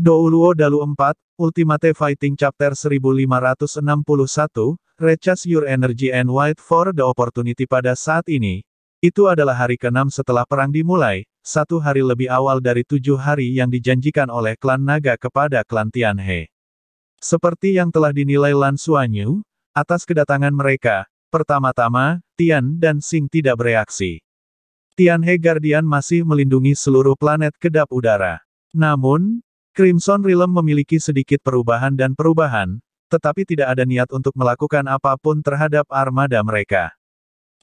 Douluo Dalu 4, Ultimate Fighting Chapter 1561, Recharge Your Energy and Wait for the Opportunity pada saat ini. Itu adalah hari ke-6 setelah perang dimulai, satu hari lebih awal dari tujuh hari yang dijanjikan oleh klan Naga kepada klan Tianhe. Seperti yang telah dinilai Lan Suanyu, atas kedatangan mereka, pertama-tama, Tian dan Sing tidak bereaksi. Tianhe Guardian masih melindungi seluruh planet kedap udara. Namun, Crimson Realm memiliki sedikit perubahan dan perubahan, tetapi tidak ada niat untuk melakukan apapun terhadap armada mereka.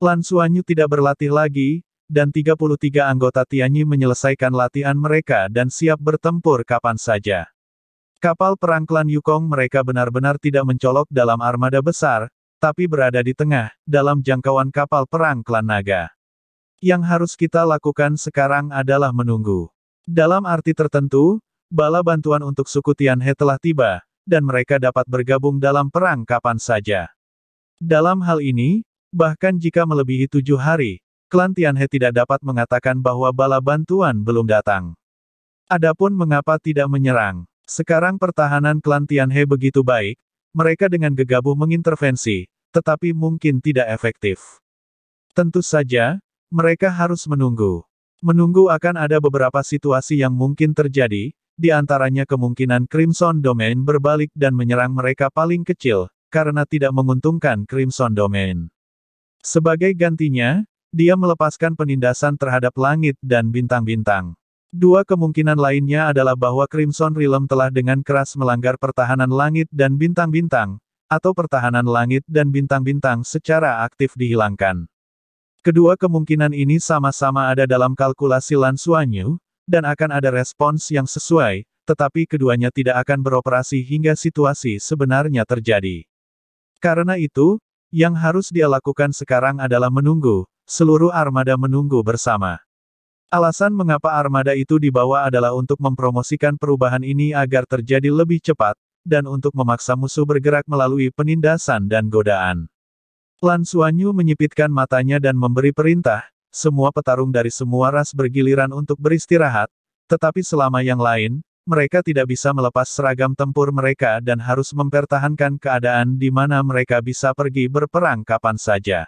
Lan Suanyu tidak berlatih lagi, dan 33 anggota Tianyi menyelesaikan latihan mereka dan siap bertempur kapan saja. Kapal perang klan Yukong mereka benar-benar tidak mencolok dalam armada besar, tapi berada di tengah, dalam jangkauan kapal perang klan naga. Yang harus kita lakukan sekarang adalah menunggu. Dalam arti tertentu, Bala bantuan untuk suku Tianhe telah tiba, dan mereka dapat bergabung dalam perang kapan saja. Dalam hal ini, bahkan jika melebihi tujuh hari, klan Tianhe tidak dapat mengatakan bahwa bala bantuan belum datang. Adapun mengapa tidak menyerang, sekarang pertahanan klan Tianhe begitu baik, mereka dengan gegabah mengintervensi, tetapi mungkin tidak efektif. Tentu saja, mereka harus menunggu. Menunggu akan ada beberapa situasi yang mungkin terjadi, di antaranya kemungkinan Crimson Domain berbalik dan menyerang mereka paling kecil, karena tidak menguntungkan Crimson Domain. Sebagai gantinya, dia melepaskan penindasan terhadap langit dan bintang-bintang. Dua kemungkinan lainnya adalah bahwa Crimson Realm telah dengan keras melanggar pertahanan langit dan bintang-bintang, atau pertahanan langit dan bintang-bintang secara aktif dihilangkan. Kedua kemungkinan ini sama-sama ada dalam kalkulasi Lan Suanyu, dan akan ada respons yang sesuai, tetapi keduanya tidak akan beroperasi hingga situasi sebenarnya terjadi. Karena itu, yang harus dia lakukan sekarang adalah menunggu, seluruh armada menunggu bersama. Alasan mengapa armada itu dibawa adalah untuk mempromosikan perubahan ini agar terjadi lebih cepat, dan untuk memaksa musuh bergerak melalui penindasan dan godaan. Lan Suanyu menyipitkan matanya dan memberi perintah, semua petarung dari semua ras bergiliran untuk beristirahat, tetapi selama yang lain, mereka tidak bisa melepas seragam tempur mereka dan harus mempertahankan keadaan di mana mereka bisa pergi berperang kapan saja.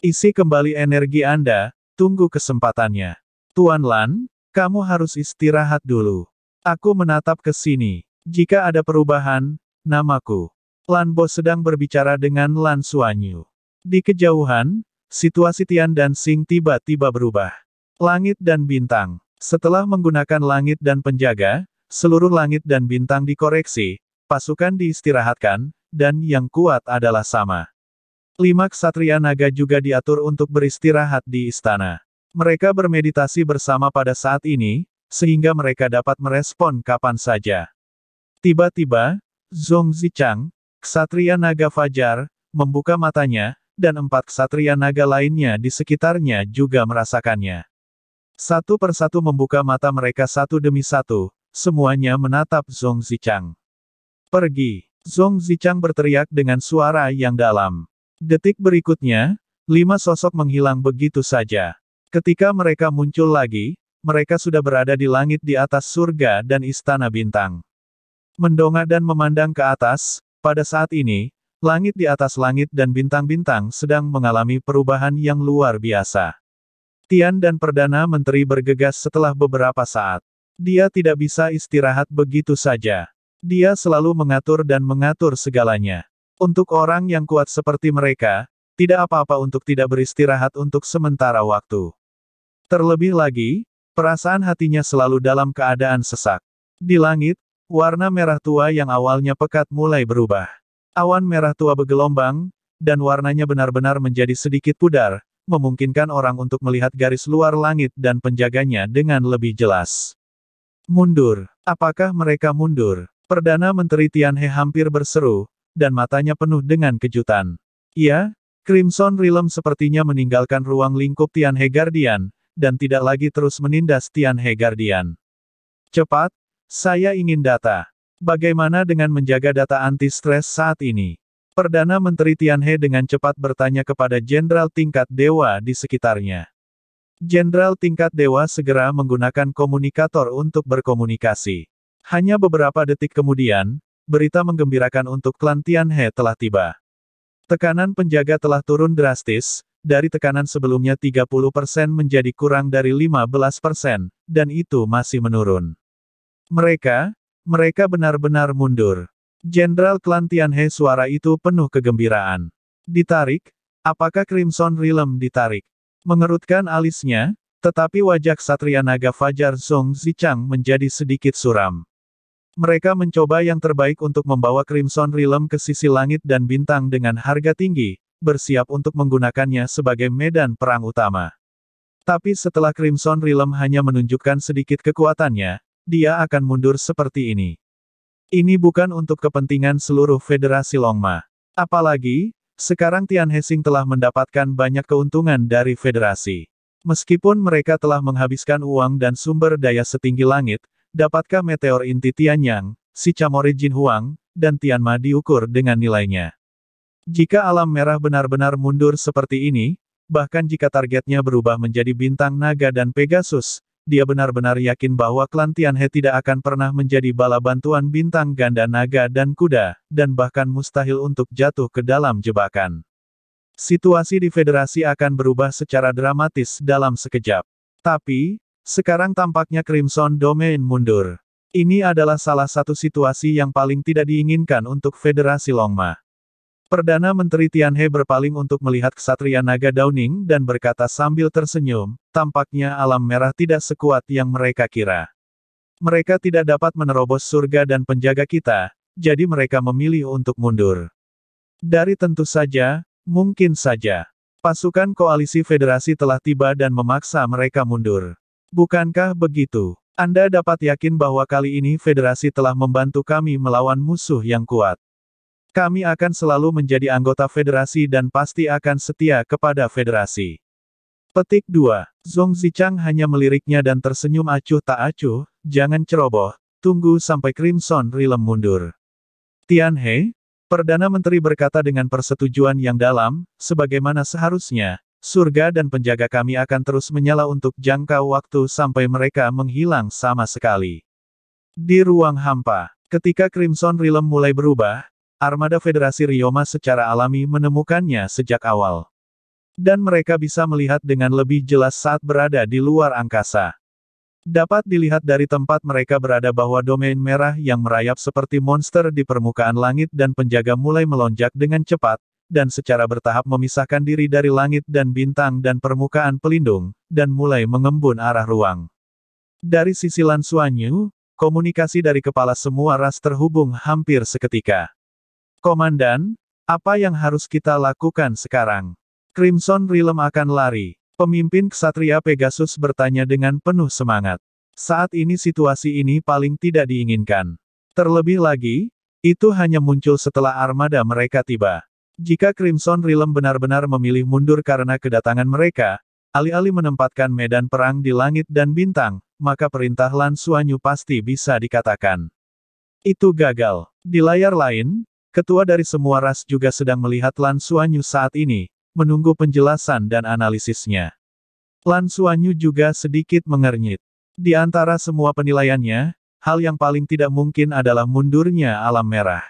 Isi kembali energi Anda, tunggu kesempatannya. Tuan Lan, kamu harus istirahat dulu. Aku menatap ke sini. Jika ada perubahan, namaku. Lan Bo sedang berbicara dengan Lan Suanyu. Di kejauhan, Situasi Tian dan Sing tiba-tiba berubah. Langit dan bintang. Setelah menggunakan langit dan penjaga, seluruh langit dan bintang dikoreksi, pasukan diistirahatkan, dan yang kuat adalah sama. Lima ksatria naga juga diatur untuk beristirahat di istana. Mereka bermeditasi bersama pada saat ini, sehingga mereka dapat merespon kapan saja. Tiba-tiba, Zhong Zichang, ksatria naga Fajar, membuka matanya, dan empat ksatria naga lainnya di sekitarnya juga merasakannya. Satu persatu membuka mata mereka satu demi satu, semuanya menatap Zong Zichang. Pergi! Zong Zichang berteriak dengan suara yang dalam. Detik berikutnya, lima sosok menghilang begitu saja. Ketika mereka muncul lagi, mereka sudah berada di langit di atas surga dan istana bintang. Mendongak dan memandang ke atas, pada saat ini, Langit di atas langit dan bintang-bintang sedang mengalami perubahan yang luar biasa. Tian dan Perdana Menteri bergegas setelah beberapa saat. Dia tidak bisa istirahat begitu saja. Dia selalu mengatur dan mengatur segalanya. Untuk orang yang kuat seperti mereka, tidak apa-apa untuk tidak beristirahat untuk sementara waktu. Terlebih lagi, perasaan hatinya selalu dalam keadaan sesak. Di langit, warna merah tua yang awalnya pekat mulai berubah. Awan merah tua bergelombang, dan warnanya benar-benar menjadi sedikit pudar, memungkinkan orang untuk melihat garis luar langit dan penjaganya dengan lebih jelas. Mundur. Apakah mereka mundur? Perdana Menteri Tianhe hampir berseru, dan matanya penuh dengan kejutan. Iya, Crimson Realm sepertinya meninggalkan ruang lingkup Tianhe Guardian, dan tidak lagi terus menindas Tianhe Guardian. Cepat, saya ingin data. Bagaimana dengan menjaga data anti-stres saat ini? Perdana Menteri Tianhe dengan cepat bertanya kepada jenderal tingkat dewa di sekitarnya. Jenderal tingkat dewa segera menggunakan komunikator untuk berkomunikasi. Hanya beberapa detik kemudian, berita menggembirakan untuk klan Tianhe telah tiba. Tekanan penjaga telah turun drastis, dari tekanan sebelumnya 30% menjadi kurang dari 15%, dan itu masih menurun. Mereka, mereka benar-benar mundur. Jenderal klan Tianhe suara itu penuh kegembiraan. Ditarik? Apakah Crimson Realm ditarik? Mengerutkan alisnya, tetapi wajah Satria Naga Fajar Song Zichang menjadi sedikit suram. Mereka mencoba yang terbaik untuk membawa Crimson Realm ke sisi langit dan bintang dengan harga tinggi, bersiap untuk menggunakannya sebagai medan perang utama. Tapi setelah Crimson Realm hanya menunjukkan sedikit kekuatannya, dia akan mundur seperti ini. Ini bukan untuk kepentingan seluruh Federasi Longma. Apalagi, sekarang Tian Hesing telah mendapatkan banyak keuntungan dari Federasi. Meskipun mereka telah menghabiskan uang dan sumber daya setinggi langit, dapatkah meteor inti Tianyang, si Camore Jin Huang, dan Tianma diukur dengan nilainya? Jika alam merah benar-benar mundur seperti ini, bahkan jika targetnya berubah menjadi bintang naga dan Pegasus, dia benar-benar yakin bahwa klan Tianhe tidak akan pernah menjadi bala bantuan bintang ganda naga dan kuda, dan bahkan mustahil untuk jatuh ke dalam jebakan. Situasi di federasi akan berubah secara dramatis dalam sekejap. Tapi, sekarang tampaknya Crimson Domain mundur. Ini adalah salah satu situasi yang paling tidak diinginkan untuk Federasi Longma. Perdana Menteri Tianhe berpaling untuk melihat kesatria naga Downing dan berkata sambil tersenyum, tampaknya alam merah tidak sekuat yang mereka kira. Mereka tidak dapat menerobos surga dan penjaga kita, jadi mereka memilih untuk mundur. Dari tentu saja, mungkin saja. Pasukan Koalisi Federasi telah tiba dan memaksa mereka mundur. Bukankah begitu? Anda dapat yakin bahwa kali ini Federasi telah membantu kami melawan musuh yang kuat. Kami akan selalu menjadi anggota federasi dan pasti akan setia kepada federasi. Petik 2. Zong Zichang hanya meliriknya dan tersenyum acuh tak acuh, jangan ceroboh, tunggu sampai Crimson Realm mundur. Tian He, Perdana Menteri berkata dengan persetujuan yang dalam, sebagaimana seharusnya, surga dan penjaga kami akan terus menyala untuk jangka waktu sampai mereka menghilang sama sekali. Di ruang hampa, ketika Crimson Realm mulai berubah, Armada Federasi Ryoma secara alami menemukannya sejak awal. Dan mereka bisa melihat dengan lebih jelas saat berada di luar angkasa. Dapat dilihat dari tempat mereka berada bahwa domain merah yang merayap seperti monster di permukaan langit dan penjaga mulai melonjak dengan cepat, dan secara bertahap memisahkan diri dari langit dan bintang dan permukaan pelindung, dan mulai mengembun arah ruang. Dari sisi Lan Suanyu, komunikasi dari kepala semua ras terhubung hampir seketika. Komandan, apa yang harus kita lakukan sekarang? Crimson Realm akan lari. Pemimpin Ksatria Pegasus bertanya dengan penuh semangat. Saat ini situasi ini paling tidak diinginkan. Terlebih lagi, itu hanya muncul setelah armada mereka tiba. Jika Crimson Realm benar-benar memilih mundur karena kedatangan mereka, alih-alih menempatkan medan perang di langit dan bintang, maka perintah Lan Suanyu pasti bisa dikatakan. Itu gagal. Di layar lain, Ketua dari semua ras juga sedang melihat Lan Suanyu saat ini, menunggu penjelasan dan analisisnya. Lan Suanyu juga sedikit mengernyit. Di antara semua penilaiannya, hal yang paling tidak mungkin adalah mundurnya alam merah.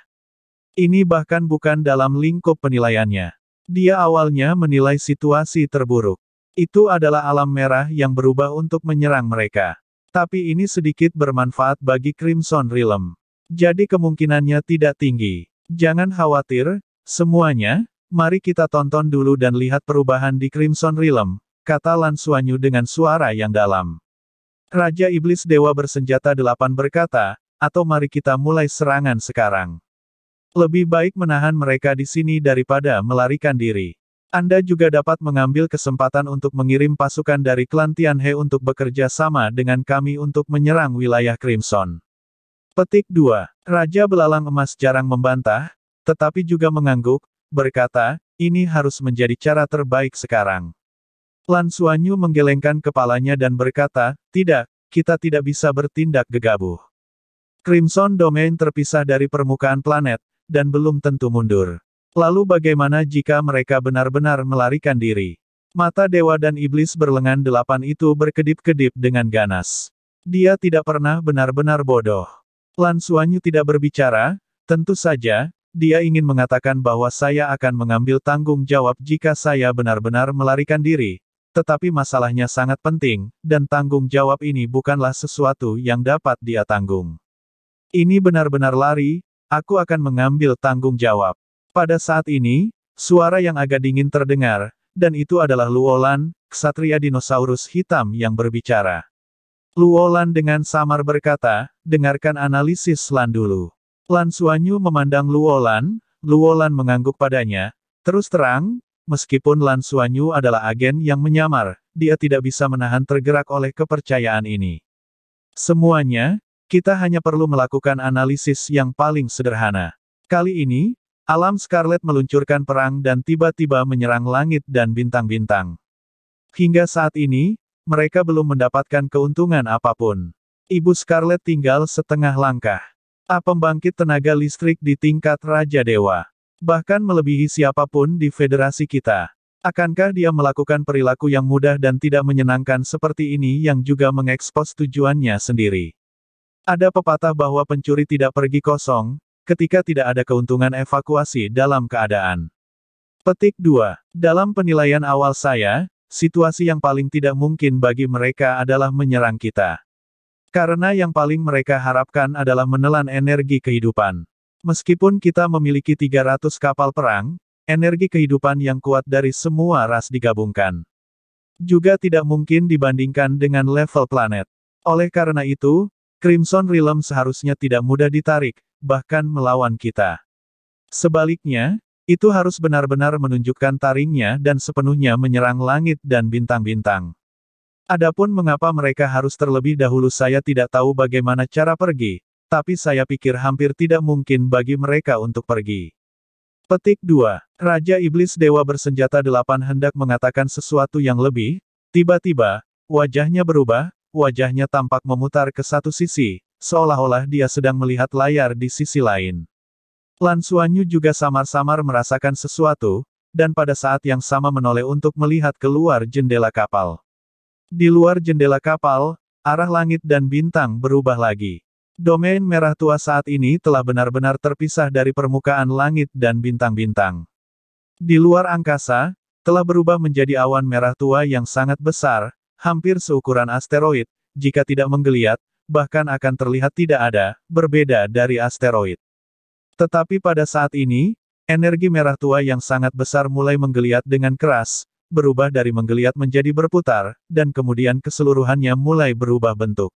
Ini bahkan bukan dalam lingkup penilaiannya. Dia awalnya menilai situasi terburuk. Itu adalah alam merah yang berubah untuk menyerang mereka. Tapi ini sedikit bermanfaat bagi Crimson Realm. Jadi kemungkinannya tidak tinggi. Jangan khawatir, semuanya, mari kita tonton dulu dan lihat perubahan di Crimson Realm, kata Lan Suanyu dengan suara yang dalam. Raja Iblis Dewa bersenjata delapan berkata, atau mari kita mulai serangan sekarang. Lebih baik menahan mereka di sini daripada melarikan diri. Anda juga dapat mengambil kesempatan untuk mengirim pasukan dari klan Tianhe untuk bekerja sama dengan kami untuk menyerang wilayah Crimson. Petik 2. Raja belalang emas jarang membantah, tetapi juga mengangguk, berkata, ini harus menjadi cara terbaik sekarang. Lan Suanyu menggelengkan kepalanya dan berkata, tidak, kita tidak bisa bertindak gegabah. Crimson Domain terpisah dari permukaan planet, dan belum tentu mundur. Lalu bagaimana jika mereka benar-benar melarikan diri? Mata dewa dan iblis berlengan delapan itu berkedip-kedip dengan ganas. Dia tidak pernah benar-benar bodoh. Lan Suanyu tidak berbicara, tentu saja, dia ingin mengatakan bahwa saya akan mengambil tanggung jawab jika saya benar-benar melarikan diri. Tetapi masalahnya sangat penting, dan tanggung jawab ini bukanlah sesuatu yang dapat dia tanggung. Ini benar-benar lari, aku akan mengambil tanggung jawab. Pada saat ini, suara yang agak dingin terdengar, dan itu adalah Luolan, ksatria dinosaurus hitam yang berbicara. Luolan dengan samar berkata, dengarkan analisis Lan dulu. Lan Suanyu memandang Luolan, Luolan mengangguk padanya. Terus terang, meskipun Lan Suanyu adalah agen yang menyamar, dia tidak bisa menahan tergerak oleh kepercayaan ini. Semuanya, kita hanya perlu melakukan analisis yang paling sederhana. Kali ini, alam Scarlet meluncurkan perang dan tiba-tiba menyerang langit dan bintang-bintang. Hingga saat ini, mereka belum mendapatkan keuntungan apapun. Ibu Scarlet tinggal setengah langkah. A pembangkit tenaga listrik di tingkat Raja Dewa. Bahkan melebihi siapapun di federasi kita. Akankah dia melakukan perilaku yang mudah dan tidak menyenangkan seperti ini yang juga mengekspos tujuannya sendiri? Ada pepatah bahwa pencuri tidak pergi kosong, ketika tidak ada keuntungan evakuasi dalam keadaan. Petik 2. Dalam penilaian awal saya, situasi yang paling tidak mungkin bagi mereka adalah menyerang kita. Karena yang paling mereka harapkan adalah menelan energi kehidupan. Meskipun kita memiliki 300 kapal perang, energi kehidupan yang kuat dari semua ras digabungkan. Juga tidak mungkin dibandingkan dengan level planet. Oleh karena itu, Crimson Realm seharusnya tidak mudah ditarik, bahkan melawan kita. Sebaliknya, itu harus benar-benar menunjukkan taringnya dan sepenuhnya menyerang langit dan bintang-bintang. Adapun mengapa mereka harus terlebih dahulu saya tidak tahu bagaimana cara pergi, tapi saya pikir hampir tidak mungkin bagi mereka untuk pergi. Petik 2. Raja Iblis Dewa bersenjata delapan hendak mengatakan sesuatu yang lebih, tiba-tiba, wajahnya berubah, wajahnya tampak memutar ke satu sisi, seolah-olah dia sedang melihat layar di sisi lain. Lan Suanyu juga samar-samar merasakan sesuatu, dan pada saat yang sama menoleh untuk melihat keluar jendela kapal. Di luar jendela kapal, arah langit dan bintang berubah lagi. Domain merah tua saat ini telah benar-benar terpisah dari permukaan langit dan bintang-bintang. Di luar angkasa, telah berubah menjadi awan merah tua yang sangat besar, hampir seukuran asteroid, jika tidak menggeliat, bahkan akan terlihat tidak ada, berbeda dari asteroid. Tetapi pada saat ini, energi merah tua yang sangat besar mulai menggeliat dengan keras, berubah dari menggeliat menjadi berputar, dan kemudian keseluruhannya mulai berubah bentuk.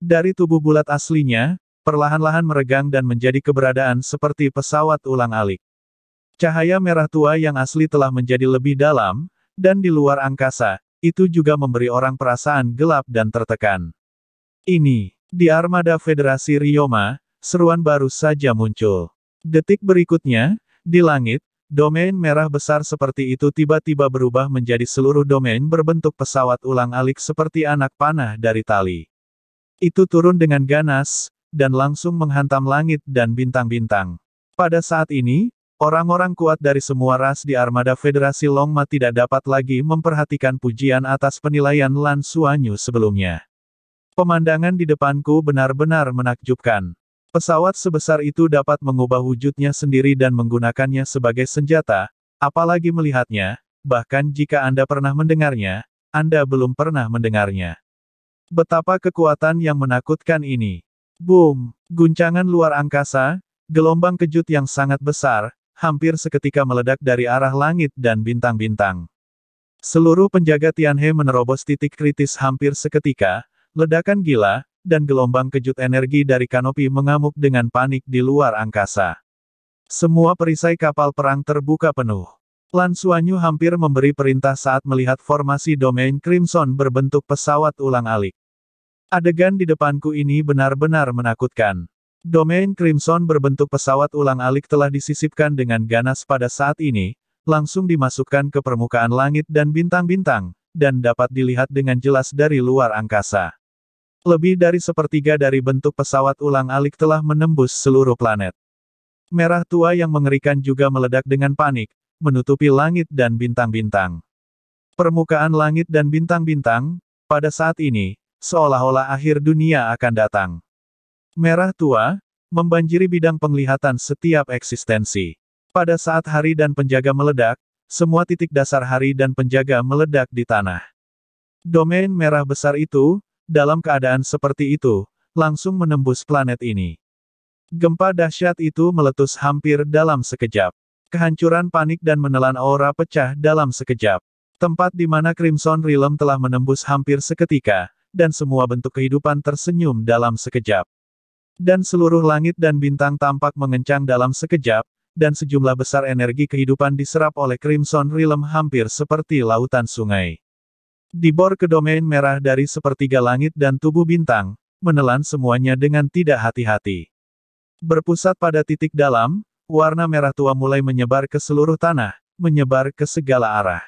Dari tubuh bulat aslinya, perlahan-lahan meregang dan menjadi keberadaan seperti pesawat ulang-alik. Cahaya merah tua yang asli telah menjadi lebih dalam, dan di luar angkasa, itu juga memberi orang perasaan gelap dan tertekan. Ini, di armada Federasi Ryoma, seruan baru saja muncul. Detik berikutnya, di langit, domain merah besar seperti itu tiba-tiba berubah menjadi seluruh domain berbentuk pesawat ulang-alik seperti anak panah dari tali. Itu turun dengan ganas, dan langsung menghantam langit dan bintang-bintang. Pada saat ini, orang-orang kuat dari semua ras di armada Federasi Longma tidak dapat lagi memperhatikan pujian atas penilaian Lan Suanyu sebelumnya. Pemandangan di depanku benar-benar menakjubkan. Pesawat sebesar itu dapat mengubah wujudnya sendiri dan menggunakannya sebagai senjata, apalagi melihatnya, bahkan jika Anda pernah mendengarnya, Anda belum pernah mendengarnya. Betapa kekuatan yang menakutkan ini. Boom! Guncangan luar angkasa, gelombang kejut yang sangat besar, hampir seketika meledak dari arah langit dan bintang-bintang. Seluruh penjaga Tianhe menerobos titik kritis hampir seketika, ledakan gila, dan gelombang kejut energi dari kanopi mengamuk dengan panik di luar angkasa. Semua perisai kapal perang terbuka penuh. Lan Suanyu hampir memberi perintah saat melihat formasi domain Crimson berbentuk pesawat ulang-alik. Adegan di depanku ini benar-benar menakutkan. Domain Crimson berbentuk pesawat ulang-alik telah disisipkan dengan ganas pada saat ini, langsung dimasukkan ke permukaan langit dan bintang-bintang, dan dapat dilihat dengan jelas dari luar angkasa. Lebih dari sepertiga dari bentuk pesawat ulang-alik telah menembus seluruh planet. Merah tua yang mengerikan juga meledak dengan panik, menutupi langit dan bintang-bintang. Permukaan langit dan bintang-bintang, pada saat ini, seolah-olah akhir dunia akan datang. Merah tua, membanjiri bidang penglihatan setiap eksistensi. Pada saat hari dan penjaga meledak, semua titik dasar hari dan penjaga meledak di tanah. Domain merah besar itu, dalam keadaan seperti itu, langsung menembus planet ini. Gempa dahsyat itu meletus hampir dalam sekejap. Kehancuran panik dan menelan aura pecah dalam sekejap. Tempat di mana Crimson Realm telah menembus hampir seketika, dan semua bentuk kehidupan tersenyum dalam sekejap. Dan seluruh langit dan bintang tampak mengencang dalam sekejap, dan sejumlah besar energi kehidupan diserap oleh Crimson Realm hampir seperti lautan sungai. Dibor ke domain merah dari sepertiga langit dan tubuh bintang, menelan semuanya dengan tidak hati-hati. Berpusat pada titik dalam, warna merah tua mulai menyebar ke seluruh tanah, menyebar ke segala arah.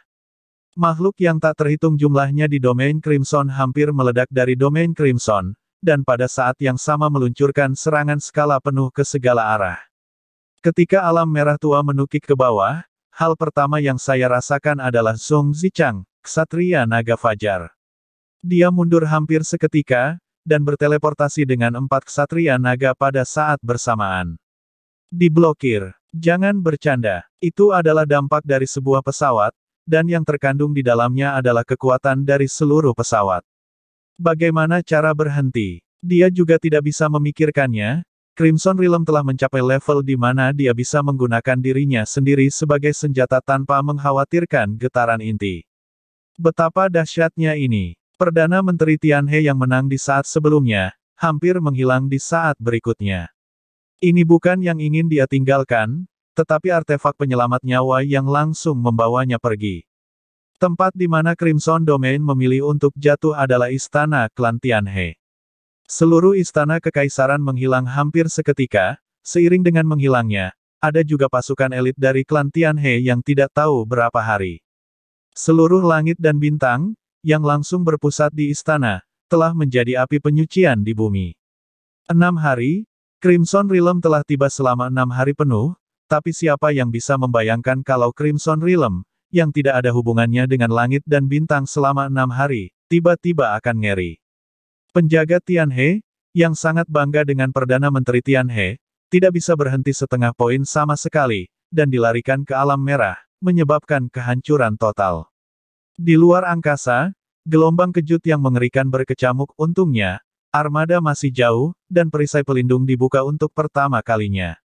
Makhluk yang tak terhitung jumlahnya di domain Crimson hampir meledak dari domain Crimson, dan pada saat yang sama meluncurkan serangan skala penuh ke segala arah. Ketika alam merah tua menukik ke bawah, hal pertama yang saya rasakan adalah Song Zichang, Ksatria Naga Fajar. Dia mundur hampir seketika, dan berteleportasi dengan empat Ksatria Naga pada saat bersamaan. Diblokir. Jangan bercanda. Itu adalah dampak dari sebuah pesawat, dan yang terkandung di dalamnya adalah kekuatan dari seluruh pesawat. Bagaimana cara berhenti? Dia juga tidak bisa memikirkannya, Crimson Realm telah mencapai level di mana dia bisa menggunakan dirinya sendiri sebagai senjata tanpa mengkhawatirkan getaran inti. Betapa dahsyatnya ini. Perdana Menteri Tianhe yang menang di saat sebelumnya, hampir menghilang di saat berikutnya. Ini bukan yang ingin dia tinggalkan, tetapi artefak penyelamat nyawa yang langsung membawanya pergi. Tempat di mana Crimson Domain memilih untuk jatuh adalah istana klan Tianhe. Seluruh istana kekaisaran menghilang hampir seketika, seiring dengan menghilangnya, ada juga pasukan elit dari klan Tianhe yang tidak tahu berapa hari. Seluruh langit dan bintang, yang langsung berpusat di istana, telah menjadi api penyucian di bumi. Enam hari, Crimson Realm telah tiba selama enam hari penuh, tapi siapa yang bisa membayangkan kalau Crimson Realm, yang tidak ada hubungannya dengan langit dan bintang selama enam hari, tiba-tiba akan ngeri. Penjaga Tianhe, yang sangat bangga dengan Perdana Menteri Tianhe, tidak bisa berhenti setengah poin sama sekali, dan dilarikan ke alam merah, menyebabkan kehancuran total. Di luar angkasa, gelombang kejut yang mengerikan berkecamuk untungnya, armada masih jauh, dan perisai pelindung dibuka untuk pertama kalinya.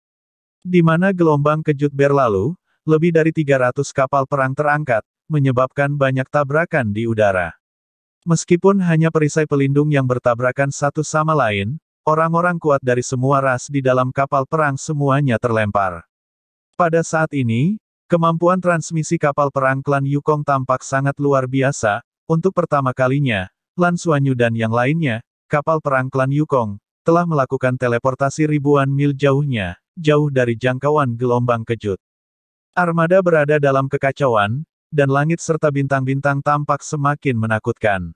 Di mana gelombang kejut berlalu, lebih dari 300 kapal perang terangkat, menyebabkan banyak tabrakan di udara. Meskipun hanya perisai pelindung yang bertabrakan satu sama lain, orang-orang kuat dari semua ras di dalam kapal perang semuanya terlempar. Pada saat ini, Kemampuan transmisi kapal perang klan Yukong tampak sangat luar biasa, untuk pertama kalinya, Lan Suanyu dan yang lainnya, kapal perang klan Yukong, telah melakukan teleportasi ribuan mil jauhnya, jauh dari jangkauan gelombang kejut. Armada berada dalam kekacauan, dan langit serta bintang-bintang tampak semakin menakutkan.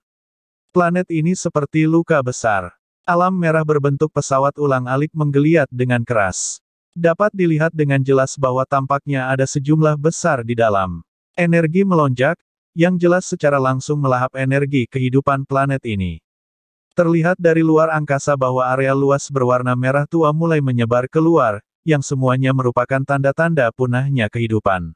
Planet ini seperti luka besar. Alam merah berbentuk pesawat ulang-alik menggeliat dengan keras. Dapat dilihat dengan jelas bahwa tampaknya ada sejumlah besar di dalam. Energi melonjak, yang jelas secara langsung melahap energi kehidupan planet ini. Terlihat dari luar angkasa bahwa area luas berwarna merah tua mulai menyebar keluar, yang semuanya merupakan tanda-tanda punahnya kehidupan.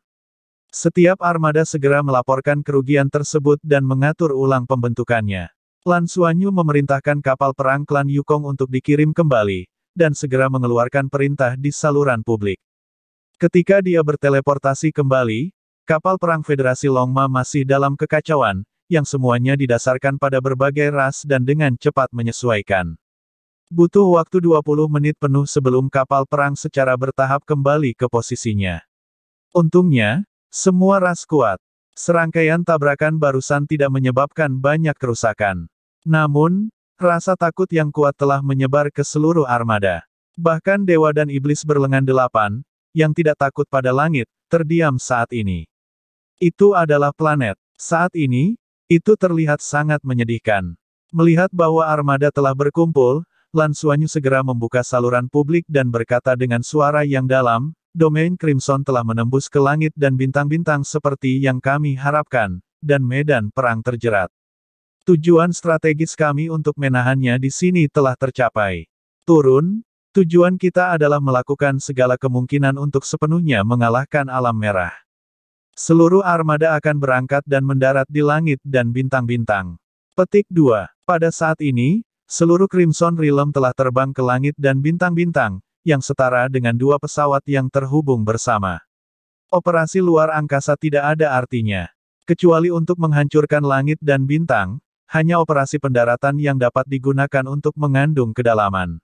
Setiap armada segera melaporkan kerugian tersebut dan mengatur ulang pembentukannya. Lan Suanyu memerintahkan kapal perang klan Yukong untuk dikirim kembali, dan segera mengeluarkan perintah di saluran publik. Ketika dia berteleportasi kembali, kapal perang Federasi Longma masih dalam kekacauan, yang semuanya didasarkan pada berbagai ras dan dengan cepat menyesuaikan. Butuh waktu 20 menit penuh sebelum kapal perang secara bertahap kembali ke posisinya. Untungnya, semua ras kuat. Serangkaian tabrakan barusan tidak menyebabkan banyak kerusakan. Namun, Rasa takut yang kuat telah menyebar ke seluruh armada. Bahkan dewa dan iblis berlengan delapan, yang tidak takut pada langit, terdiam saat ini. Itu adalah planet. Saat ini, itu terlihat sangat menyedihkan. Melihat bahwa armada telah berkumpul, Lansuanyu segera membuka saluran publik dan berkata dengan suara yang dalam, domain Crimson telah menembus ke langit dan bintang-bintang seperti yang kami harapkan, dan medan perang terjerat. Tujuan strategis kami untuk menahannya di sini telah tercapai. Turun, tujuan kita adalah melakukan segala kemungkinan untuk sepenuhnya mengalahkan alam merah. Seluruh armada akan berangkat dan mendarat di langit dan bintang-bintang. Petik 2. Pada saat ini, seluruh Crimson Realm telah terbang ke langit dan bintang-bintang, yang setara dengan dua pesawat yang terhubung bersama. Operasi luar angkasa tidak ada artinya. Kecuali untuk menghancurkan langit dan bintang, hanya operasi pendaratan yang dapat digunakan untuk mengandung kedalaman.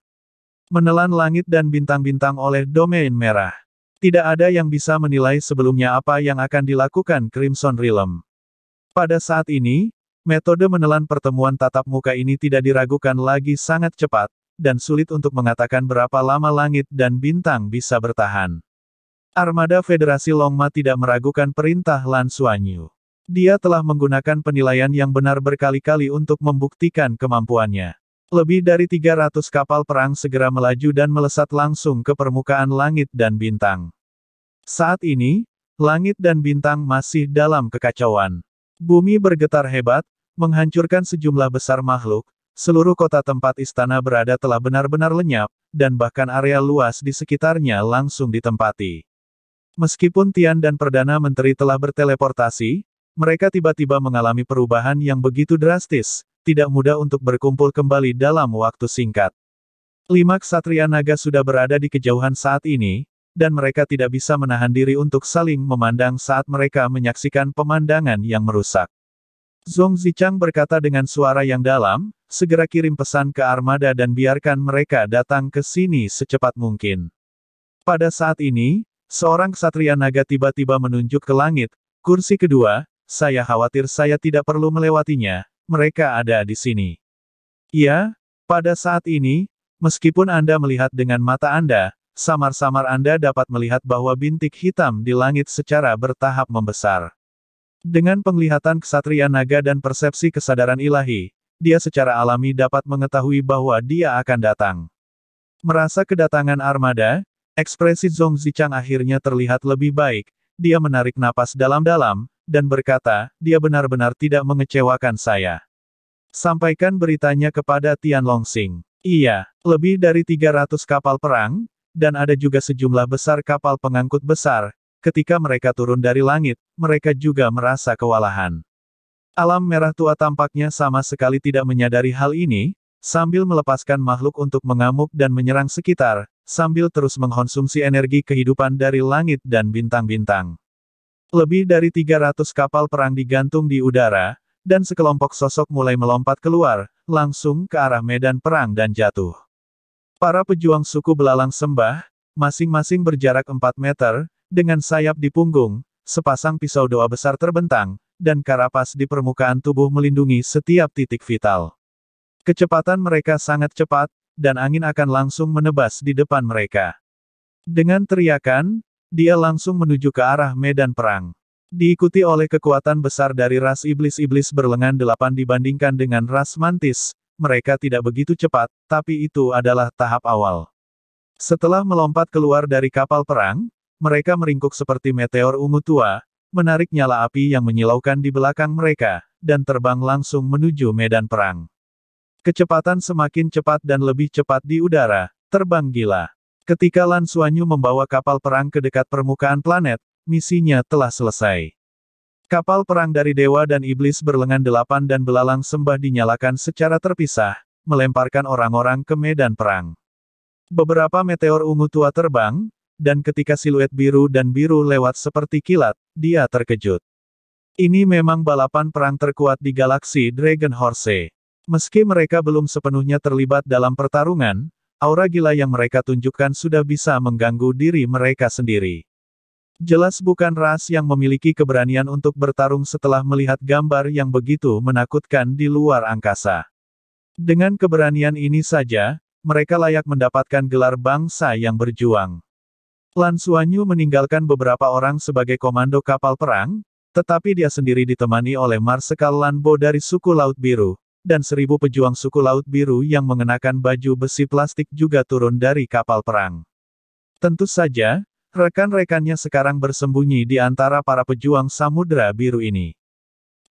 Menelan langit dan bintang-bintang oleh domain merah. Tidak ada yang bisa menilai sebelumnya apa yang akan dilakukan Crimson Realm. Pada saat ini, metode menelan pertemuan tatap muka ini tidak diragukan lagi sangat cepat, dan sulit untuk mengatakan berapa lama langit dan bintang bisa bertahan. Armada Federasi Longma tidak meragukan perintah Lan Suanyu. Dia telah menggunakan penilaian yang benar berkali-kali untuk membuktikan kemampuannya. Lebih dari 300 kapal perang segera melaju dan melesat langsung ke permukaan langit dan bintang. Saat ini, langit dan bintang masih dalam kekacauan. Bumi bergetar hebat, menghancurkan sejumlah besar makhluk, seluruh kota tempat istana berada telah benar-benar lenyap, dan bahkan area luas di sekitarnya langsung ditempati. Meskipun Tian dan Perdana Menteri telah berteleportasi, mereka tiba-tiba mengalami perubahan yang begitu drastis, tidak mudah untuk berkumpul kembali dalam waktu singkat. Lima ksatria naga sudah berada di kejauhan saat ini, dan mereka tidak bisa menahan diri untuk saling memandang saat mereka menyaksikan pemandangan yang merusak. Zong Zichang berkata dengan suara yang dalam, segera kirim pesan ke armada dan biarkan mereka datang ke sini secepat mungkin. Pada saat ini, seorang ksatria naga tiba-tiba menunjuk ke langit, kursi kedua, saya khawatir saya tidak perlu melewatinya, mereka ada di sini. Ya, pada saat ini, meskipun Anda melihat dengan mata Anda, samar-samar Anda dapat melihat bahwa bintik hitam di langit secara bertahap membesar. Dengan penglihatan kesatria naga dan persepsi kesadaran ilahi, dia secara alami dapat mengetahui bahwa dia akan datang. Merasa kedatangan armada, ekspresi Zhong Zichang akhirnya terlihat lebih baik, dia menarik napas dalam-dalam, dan berkata, dia benar-benar tidak mengecewakan saya. Sampaikan beritanya kepada Tian Longsing. Iya, lebih dari 300 kapal perang, dan ada juga sejumlah besar kapal pengangkut besar, ketika mereka turun dari langit, mereka juga merasa kewalahan. Alam merah tua tampaknya sama sekali tidak menyadari hal ini, sambil melepaskan makhluk untuk mengamuk dan menyerang sekitar, sambil terus mengkonsumsi energi kehidupan dari langit dan bintang-bintang. Lebih dari 300 kapal perang digantung di udara, dan sekelompok sosok mulai melompat keluar, langsung ke arah medan perang dan jatuh. Para pejuang suku belalang sembah, masing-masing berjarak 4 meter, dengan sayap di punggung, sepasang pisau doa besar terbentang, dan karapas di permukaan tubuh melindungi setiap titik vital. Kecepatan mereka sangat cepat, dan angin akan langsung menebas di depan mereka. Dengan teriakan, dia langsung menuju ke arah medan perang. Diikuti oleh kekuatan besar dari ras iblis-iblis berlengan delapan dibandingkan dengan ras mantis, mereka tidak begitu cepat, tapi itu adalah tahap awal. Setelah melompat keluar dari kapal perang, mereka meringkuk seperti meteor ungu tua, menarik nyala api yang menyilaukan di belakang mereka, dan terbang langsung menuju medan perang. Kecepatan semakin cepat dan lebih cepat di udara, terbang gila. Ketika Lan Suanyu membawa kapal perang ke dekat permukaan planet, misinya telah selesai. Kapal perang dari dewa dan iblis berlengan delapan dan belalang sembah dinyalakan secara terpisah, melemparkan orang-orang ke medan perang. Beberapa meteor ungu tua terbang, dan ketika siluet biru dan biru lewat seperti kilat, dia terkejut. Ini memang balapan perang terkuat di galaksi Dragon Horse. Meski mereka belum sepenuhnya terlibat dalam pertarungan, aura gila yang mereka tunjukkan sudah bisa mengganggu diri mereka sendiri. Jelas bukan ras yang memiliki keberanian untuk bertarung setelah melihat gambar yang begitu menakutkan di luar angkasa. Dengan keberanian ini saja, mereka layak mendapatkan gelar bangsa yang berjuang. Lan Suanyu meninggalkan beberapa orang sebagai komando kapal perang, tetapi dia sendiri ditemani oleh Marsekal Lanbo dari suku Laut Biru, dan seribu pejuang suku Laut Biru yang mengenakan baju besi plastik juga turun dari kapal perang. Tentu saja, rekan-rekannya sekarang bersembunyi di antara para pejuang Samudra Biru ini.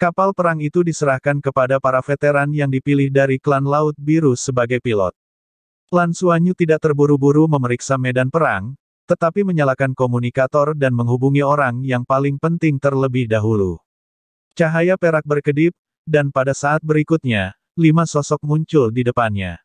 Kapal perang itu diserahkan kepada para veteran yang dipilih dari klan Laut Biru sebagai pilot. Lan Suanyu tidak terburu-buru memeriksa medan perang, tetapi menyalakan komunikator dan menghubungi orang yang paling penting terlebih dahulu. Cahaya perak berkedip, dan pada saat berikutnya, lima sosok muncul di depannya.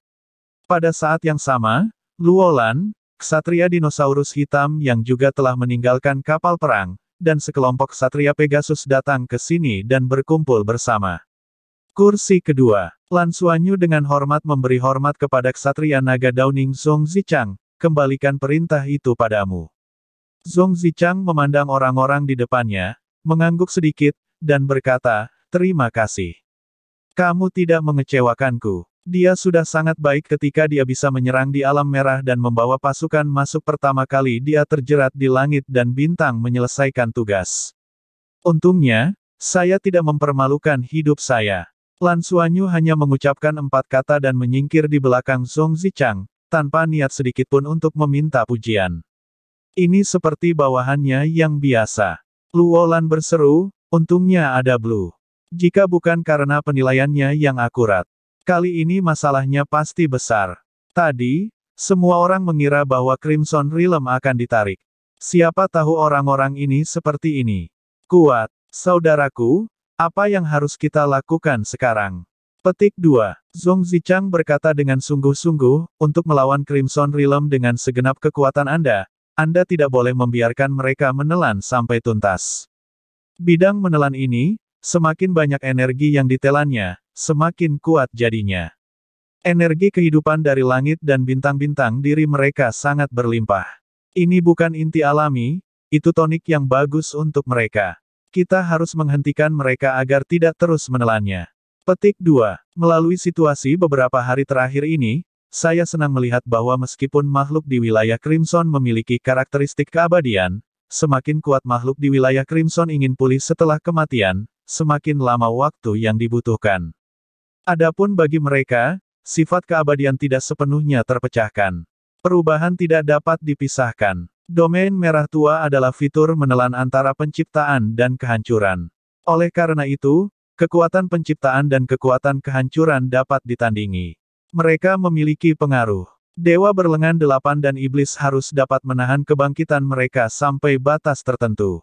Pada saat yang sama, Luolan, ksatria dinosaurus hitam yang juga telah meninggalkan kapal perang, dan sekelompok ksatria Pegasus datang ke sini dan berkumpul bersama. Kursi kedua, Lan Suanyu dengan hormat memberi hormat kepada ksatria naga Downing Song Zichang, kembalikan perintah itu padamu. Zong Zichang memandang orang-orang di depannya, mengangguk sedikit, dan berkata, Terima kasih. Kamu tidak mengecewakanku. Dia sudah sangat baik ketika dia bisa menyerang di alam merah dan membawa pasukan masuk pertama kali dia terjerat di langit dan bintang menyelesaikan tugas. Untungnya, saya tidak mempermalukan hidup saya. Lan Suanyu hanya mengucapkan empat kata dan menyingkir di belakang Song Zichang, tanpa niat sedikit pun untuk meminta pujian. Ini seperti bawahannya yang biasa. Luolan berseru, untungnya ada Blue. Jika bukan karena penilaiannya yang akurat, kali ini masalahnya pasti besar. Tadi, semua orang mengira bahwa Crimson Realm akan ditarik. Siapa tahu orang-orang ini seperti ini. Kuat, saudaraku, apa yang harus kita lakukan sekarang? Petik 2. Zong Zichang berkata dengan sungguh-sungguh, untuk melawan Crimson Realm dengan segenap kekuatan Anda, Anda tidak boleh membiarkan mereka menelan sampai tuntas. Bidang menelan ini, Semakin banyak energi yang ditelannya, semakin kuat jadinya. Energi kehidupan dari langit dan bintang-bintang diri mereka sangat berlimpah. Ini bukan inti alami, itu tonik yang bagus untuk mereka. Kita harus menghentikan mereka agar tidak terus menelannya. Petik 2. Melalui situasi beberapa hari terakhir ini, saya senang melihat bahwa meskipun makhluk di wilayah Crimson memiliki karakteristik keabadian, semakin kuat makhluk di wilayah Crimson ingin pulih setelah kematian, semakin lama waktu yang dibutuhkan. Adapun bagi mereka, sifat keabadian tidak sepenuhnya terpecahkan. Perubahan tidak dapat dipisahkan. Domain merah tua adalah fitur menelan antara penciptaan dan kehancuran. Oleh karena itu, kekuatan penciptaan dan kekuatan kehancuran dapat ditandingi. Mereka memiliki pengaruh. Dewa berlengan delapan dan iblis harus dapat menahan kebangkitan mereka sampai batas tertentu.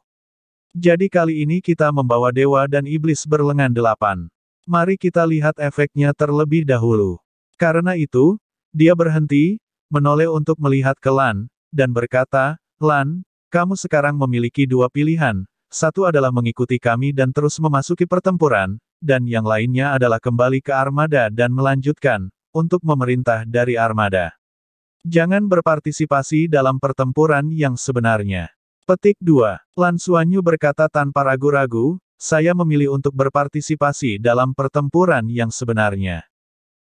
Jadi kali ini kita membawa dewa dan iblis berlengan delapan. Mari kita lihat efeknya terlebih dahulu. Karena itu, dia berhenti, menoleh untuk melihat ke Lan, dan berkata, Lan, kamu sekarang memiliki dua pilihan. Satu adalah mengikuti kami dan terus memasuki pertempuran, dan yang lainnya adalah kembali ke armada dan melanjutkan, untuk memerintah dari armada. Jangan berpartisipasi dalam pertempuran yang sebenarnya. Petik 2. Lan Suanyu berkata tanpa ragu-ragu, saya memilih untuk berpartisipasi dalam pertempuran yang sebenarnya.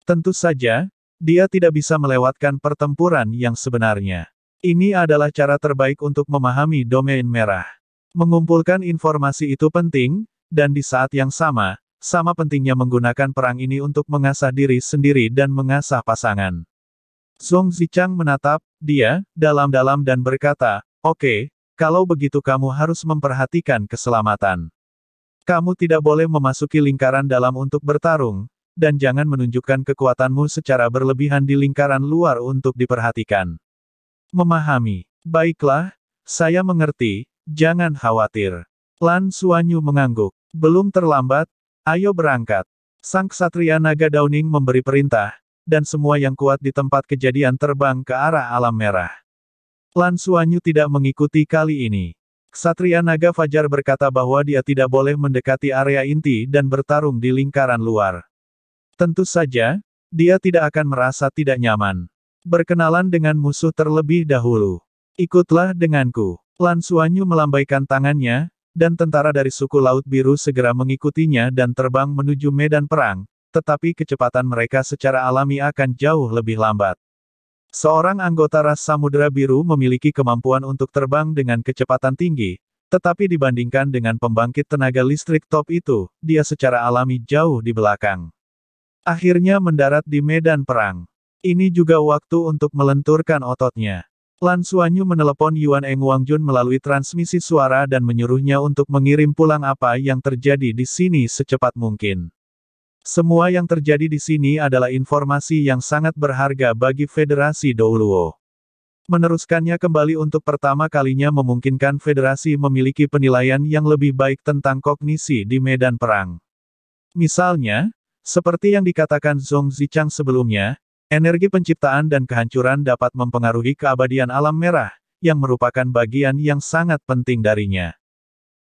Tentu saja, dia tidak bisa melewatkan pertempuran yang sebenarnya. Ini adalah cara terbaik untuk memahami domain merah. Mengumpulkan informasi itu penting, dan di saat yang sama, sama pentingnya menggunakan perang ini untuk mengasah diri sendiri dan mengasah pasangan. Zhong Zichang menatap dia dalam-dalam dan berkata, "Oke, okay, kalau begitu kamu harus memperhatikan keselamatan. Kamu tidak boleh memasuki lingkaran dalam untuk bertarung, dan jangan menunjukkan kekuatanmu secara berlebihan di lingkaran luar untuk diperhatikan. Memahami. Baiklah, saya mengerti, jangan khawatir. Lan Suanyu mengangguk. Belum terlambat, ayo berangkat. Sang Ksatria Naga Downing memberi perintah, dan semua yang kuat di tempat kejadian terbang ke arah alam merah. Lan Suanyu tidak mengikuti kali ini. Ksatria Naga Fajar berkata bahwa dia tidak boleh mendekati area inti dan bertarung di lingkaran luar. Tentu saja, dia tidak akan merasa tidak nyaman. Berkenalan dengan musuh terlebih dahulu. Ikutlah denganku. Lan Suanyu melambaikan tangannya, dan tentara dari suku Laut Biru segera mengikutinya dan terbang menuju medan perang, tetapi kecepatan mereka secara alami akan jauh lebih lambat. Seorang anggota ras Samudra Biru memiliki kemampuan untuk terbang dengan kecepatan tinggi, tetapi dibandingkan dengan pembangkit tenaga listrik top itu, dia secara alami jauh di belakang. Akhirnya mendarat di medan perang. Ini juga waktu untuk melenturkan ototnya. Lan Suanyu menelepon Yuan Eng Jun melalui transmisi suara dan menyuruhnya untuk mengirim pulang apa yang terjadi di sini secepat mungkin. Semua yang terjadi di sini adalah informasi yang sangat berharga bagi Federasi Douluo. Meneruskannya kembali untuk pertama kalinya memungkinkan federasi memiliki penilaian yang lebih baik tentang kognisi di medan perang. Misalnya, seperti yang dikatakan Zhong Zichang sebelumnya, energi penciptaan dan kehancuran dapat mempengaruhi keabadian alam merah, yang merupakan bagian yang sangat penting darinya.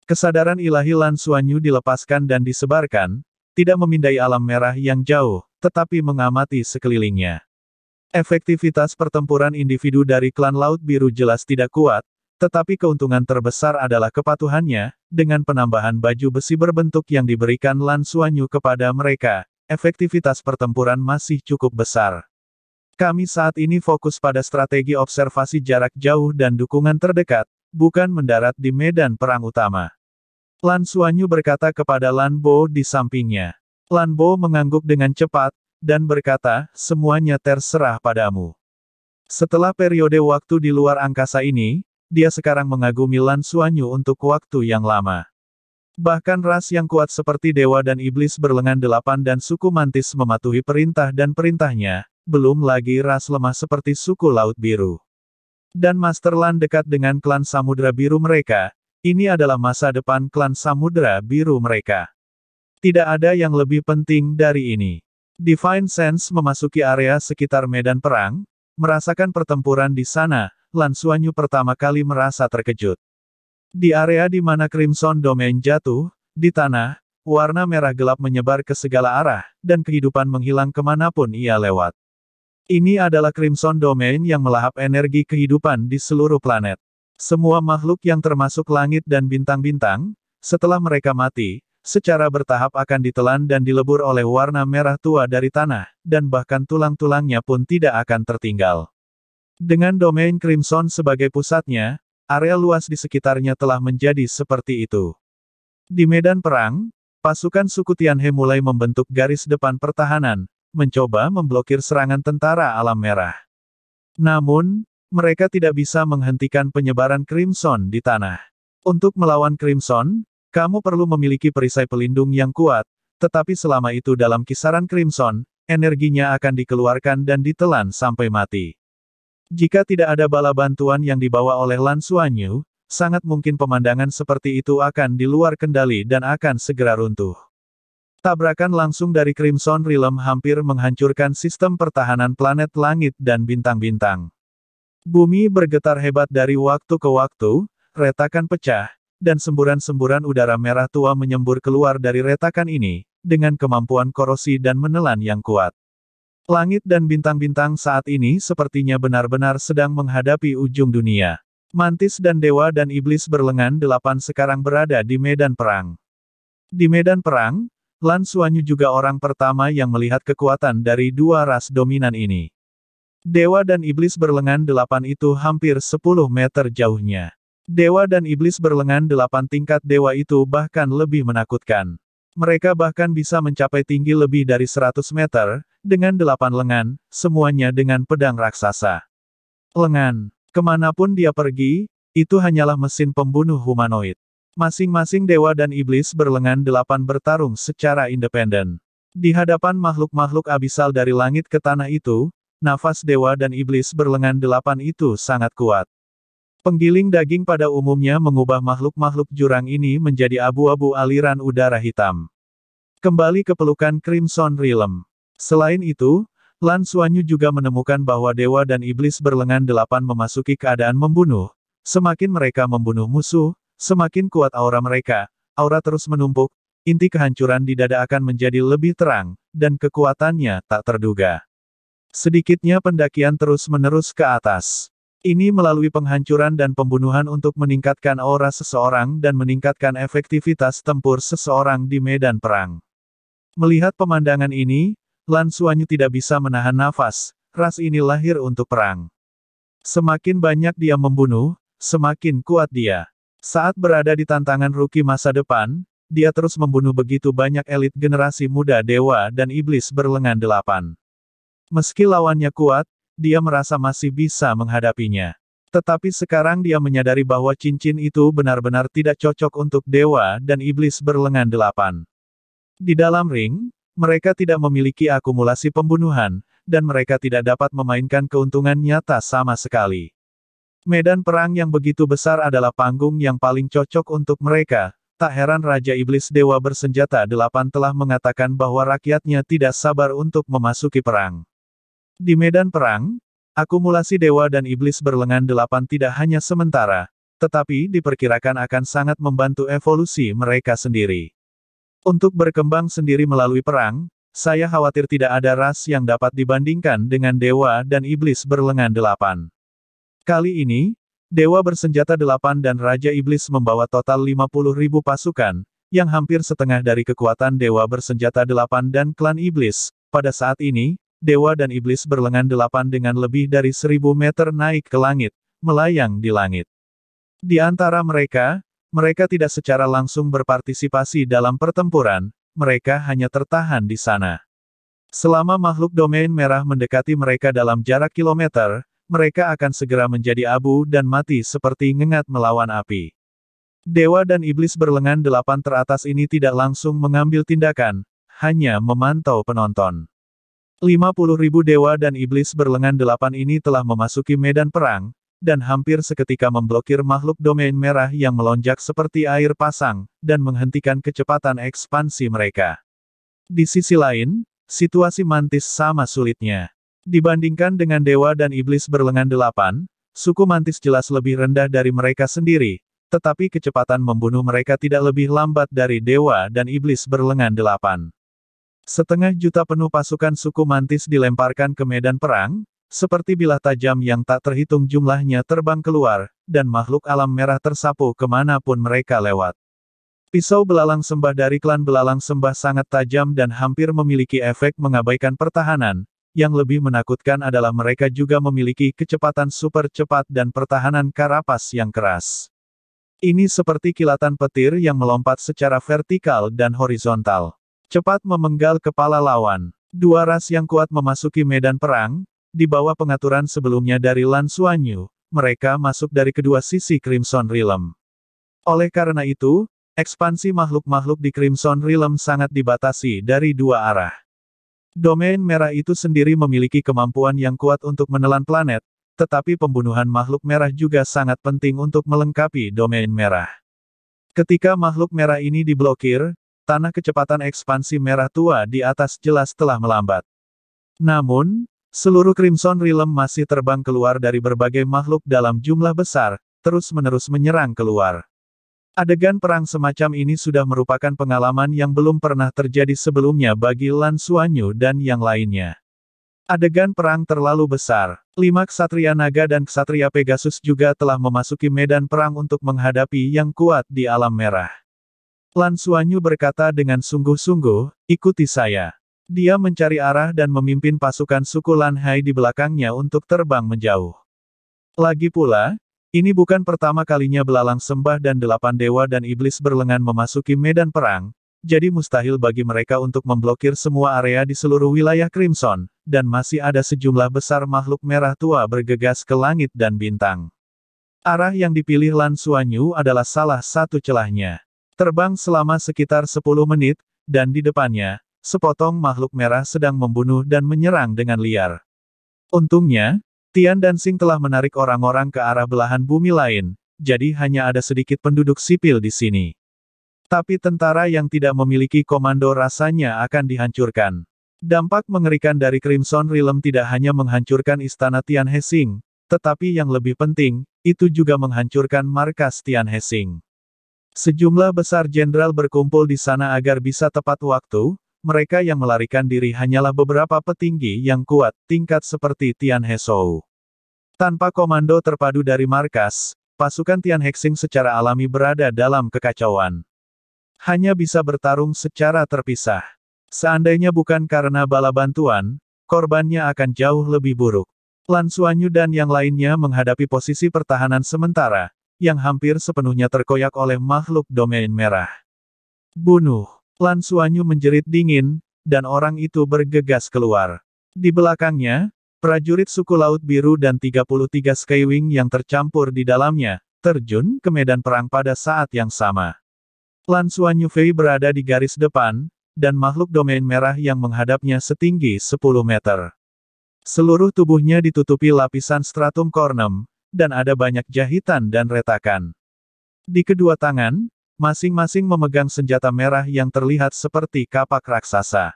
Kesadaran ilahi Lan Suanyu dilepaskan dan disebarkan, tidak memindai alam merah yang jauh, tetapi mengamati sekelilingnya. Efektivitas pertempuran individu dari klan Laut Biru jelas tidak kuat, tetapi keuntungan terbesar adalah kepatuhannya, dengan penambahan baju besi berbentuk yang diberikan Lan Suanyu kepada mereka, efektivitas pertempuran masih cukup besar. Kami saat ini fokus pada strategi observasi jarak jauh dan dukungan terdekat, bukan mendarat di medan perang utama. Lan Suanyu berkata kepada Lan Bo di sampingnya. Lan Bo mengangguk dengan cepat, dan berkata, semuanya terserah padamu. Setelah periode waktu di luar angkasa ini, dia sekarang mengagumi Lan Suanyu untuk waktu yang lama. Bahkan ras yang kuat seperti dewa dan iblis berlengan delapan dan suku mantis mematuhi perintah dan perintahnya, belum lagi ras lemah seperti suku Laut Biru. Dan Master Lan dekat dengan klan samudera Biru mereka, ini adalah masa depan klan Samudra Biru mereka. Tidak ada yang lebih penting dari ini. Divine Sense memasuki area sekitar medan perang, merasakan pertempuran di sana, Lan Suanyu pertama kali merasa terkejut. Di area di mana Crimson Domain jatuh, di tanah, warna merah gelap menyebar ke segala arah, dan kehidupan menghilang kemanapun ia lewat. Ini adalah Crimson Domain yang melahap energi kehidupan di seluruh planet. Semua makhluk yang termasuk langit dan bintang-bintang, setelah mereka mati, secara bertahap akan ditelan dan dilebur oleh warna merah tua dari tanah, dan bahkan tulang-tulangnya pun tidak akan tertinggal. Dengan domain Crimson sebagai pusatnya, area luas di sekitarnya telah menjadi seperti itu. Di medan perang, pasukan suku Tianhe mulai membentuk garis depan pertahanan, mencoba memblokir serangan tentara alam merah. Namun, mereka tidak bisa menghentikan penyebaran Crimson di tanah. Untuk melawan Crimson, kamu perlu memiliki perisai pelindung yang kuat, tetapi selama itu dalam kisaran Crimson, energinya akan dikeluarkan dan ditelan sampai mati. Jika tidak ada bala bantuan yang dibawa oleh Lan Suanyu, sangat mungkin pemandangan seperti itu akan di luar kendali dan akan segera runtuh. Tabrakan langsung dari Crimson Realm hampir menghancurkan sistem pertahanan planet langit dan bintang-bintang. Bumi bergetar hebat dari waktu ke waktu, retakan pecah, dan semburan-semburan udara merah tua menyembur keluar dari retakan ini, dengan kemampuan korosi dan menelan yang kuat. Langit dan bintang-bintang saat ini sepertinya benar-benar sedang menghadapi ujung dunia. Mantis dan dewa dan iblis berlengan delapan sekarang berada di medan perang. Di medan perang, Lan Suanyu juga orang pertama yang melihat kekuatan dari dua ras dominan ini. Dewa dan iblis berlengan delapan itu hampir sepuluh meter jauhnya. Dewa dan iblis berlengan delapan tingkat dewa itu bahkan lebih menakutkan. Mereka bahkan bisa mencapai tinggi lebih dari seratus meter, dengan delapan lengan, semuanya dengan pedang raksasa. Lengan, kemanapun dia pergi, itu hanyalah mesin pembunuh humanoid. Masing-masing dewa dan iblis berlengan delapan bertarung secara independen. Di hadapan makhluk-makhluk abisal dari langit ke tanah itu, nafas dewa dan iblis berlengan delapan itu sangat kuat. Penggiling daging pada umumnya mengubah makhluk-makhluk jurang ini menjadi abu-abu aliran udara hitam. Kembali ke pelukan Crimson Realm. Selain itu, Lan Suanyu juga menemukan bahwa dewa dan iblis berlengan delapan memasuki keadaan membunuh. Semakin mereka membunuh musuh, semakin kuat aura mereka. Aura terus menumpuk, inti kehancuran di dada akan menjadi lebih terang, dan kekuatannya tak terduga. Sedikitnya pendakian terus-menerus ke atas. Ini melalui penghancuran dan pembunuhan untuk meningkatkan aura seseorang dan meningkatkan efektivitas tempur seseorang di medan perang. Melihat pemandangan ini, Lan Suanyu tidak bisa menahan nafas, ras ini lahir untuk perang. Semakin banyak dia membunuh, semakin kuat dia. Saat berada di tantangan Ruki masa depan, dia terus membunuh begitu banyak elit generasi muda dewa dan iblis berlengan delapan. Meski lawannya kuat, dia merasa masih bisa menghadapinya. Tetapi sekarang dia menyadari bahwa cincin itu benar-benar tidak cocok untuk dewa dan iblis berlengan delapan. Di dalam ring, mereka tidak memiliki akumulasi pembunuhan, dan mereka tidak dapat memainkan keuntungan nyata sama sekali. Medan perang yang begitu besar adalah panggung yang paling cocok untuk mereka. Tak heran Raja Iblis Dewa bersenjata delapan telah mengatakan bahwa rakyatnya tidak sabar untuk memasuki perang. Di medan perang, akumulasi dewa dan iblis berlengan delapan tidak hanya sementara, tetapi diperkirakan akan sangat membantu evolusi mereka sendiri. Untuk berkembang sendiri melalui perang, saya khawatir tidak ada ras yang dapat dibandingkan dengan dewa dan iblis berlengan delapan. Kali ini, Dewa bersenjata delapan dan Raja Iblis membawa total puluh ribu pasukan, yang hampir setengah dari kekuatan Dewa bersenjata delapan dan klan Iblis. Pada saat ini, dewa dan iblis berlengan delapan dengan lebih dari seribu meter naik ke langit, melayang di langit. Di antara mereka, mereka tidak secara langsung berpartisipasi dalam pertempuran, mereka hanya tertahan di sana. Selama makhluk domain merah mendekati mereka dalam jarak kilometer, mereka akan segera menjadi abu dan mati seperti ngengat melawan api. Dewa dan iblis berlengan delapan teratas ini tidak langsung mengambil tindakan, hanya memantau penonton ribu dewa dan iblis berlengan delapan ini telah memasuki medan perang, dan hampir seketika memblokir makhluk domain merah yang melonjak seperti air pasang, dan menghentikan kecepatan ekspansi mereka. Di sisi lain, situasi mantis sama sulitnya. Dibandingkan dengan dewa dan iblis berlengan delapan, suku mantis jelas lebih rendah dari mereka sendiri, tetapi kecepatan membunuh mereka tidak lebih lambat dari dewa dan iblis berlengan delapan. Setengah juta penuh pasukan suku mantis dilemparkan ke medan perang, seperti bilah tajam yang tak terhitung jumlahnya terbang keluar, dan makhluk alam merah tersapu kemanapun mereka lewat. Pisau belalang sembah dari klan belalang sembah sangat tajam dan hampir memiliki efek mengabaikan pertahanan, yang lebih menakutkan adalah mereka juga memiliki kecepatan super cepat dan pertahanan karapas yang keras. Ini seperti kilatan petir yang melompat secara vertikal dan horizontal. Cepat memenggal kepala lawan. Dua ras yang kuat memasuki medan perang, di bawah pengaturan sebelumnya dari Lan Suanyu, mereka masuk dari kedua sisi Crimson Realm. Oleh karena itu, ekspansi makhluk-makhluk di Crimson Realm sangat dibatasi dari dua arah. Domain merah itu sendiri memiliki kemampuan yang kuat untuk menelan planet, tetapi pembunuhan makhluk merah juga sangat penting untuk melengkapi domain merah. Ketika makhluk merah ini diblokir, tanah kecepatan ekspansi merah tua di atas jelas telah melambat. Namun, seluruh Crimson Realm masih terbang keluar dari berbagai makhluk dalam jumlah besar, terus-menerus menyerang keluar. Adegan perang semacam ini sudah merupakan pengalaman yang belum pernah terjadi sebelumnya bagi Lan Suanyu dan yang lainnya. Adegan perang terlalu besar. Lima ksatria naga dan ksatria Pegasus juga telah memasuki medan perang untuk menghadapi yang kuat di alam merah. Lan Suanyu berkata dengan sungguh-sungguh, ikuti saya. Dia mencari arah dan memimpin pasukan suku Lan Hai di belakangnya untuk terbang menjauh. Lagi pula, ini bukan pertama kalinya belalang sembah dan delapan dewa dan iblis berlengan memasuki medan perang, jadi mustahil bagi mereka untuk memblokir semua area di seluruh wilayah Crimson, dan masih ada sejumlah besar makhluk merah tua bergegas ke langit dan bintang. Arah yang dipilih Lan Suanyu adalah salah satu celahnya. Terbang selama sekitar 10 menit, dan di depannya, sepotong makhluk merah sedang membunuh dan menyerang dengan liar. Untungnya, Tian dan Sing telah menarik orang-orang ke arah belahan bumi lain, jadi hanya ada sedikit penduduk sipil di sini. Tapi tentara yang tidak memiliki komando rasanya akan dihancurkan. Dampak mengerikan dari Crimson Realm tidak hanya menghancurkan istana Tian Hesing, tetapi yang lebih penting, itu juga menghancurkan markas Tian Hesing. Sejumlah besar jenderal berkumpul di sana agar bisa tepat waktu, mereka yang melarikan diri hanyalah beberapa petinggi yang kuat, tingkat seperti Tian Hesou. Tanpa komando terpadu dari markas, pasukan Tian Hexing secara alami berada dalam kekacauan. Hanya bisa bertarung secara terpisah. Seandainya bukan karena bala bantuan, korbannya akan jauh lebih buruk. Lan Suanyu dan yang lainnya menghadapi posisi pertahanan sementara, yang hampir sepenuhnya terkoyak oleh makhluk domain merah. Bunuh! Lan Suanyu menjerit dingin, dan orang itu bergegas keluar. Di belakangnya, prajurit suku Laut Biru dan 33 Skywing yang tercampur di dalamnya, terjun ke medan perang pada saat yang sama. Lan Suanyu Fei berada di garis depan, dan makhluk domain merah yang menghadapnya setinggi 10 meter. Seluruh tubuhnya ditutupi lapisan stratum cornum, dan ada banyak jahitan dan retakan. Di kedua tangan, masing-masing memegang senjata merah yang terlihat seperti kapak raksasa.